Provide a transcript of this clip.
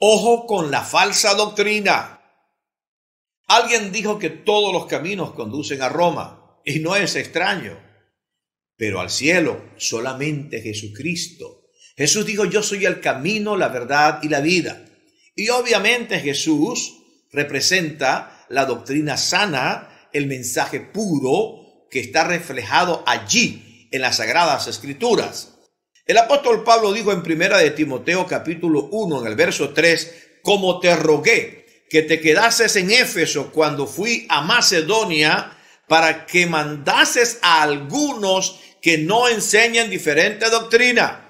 Ojo con la falsa doctrina. Alguien dijo que todos los caminos conducen a Roma, y no es extraño, pero al cielo solamente Jesucristo. Jesús dijo, yo soy el camino, la verdad y la vida. Y obviamente Jesús representa la doctrina sana, el mensaje puro que está reflejado allí en las sagradas escrituras. El apóstol Pablo dijo en primera de Timoteo capítulo 1 en el verso 3, como te rogué que te quedases en Éfeso cuando fui a Macedonia para que mandases a algunos que no enseñen diferente doctrina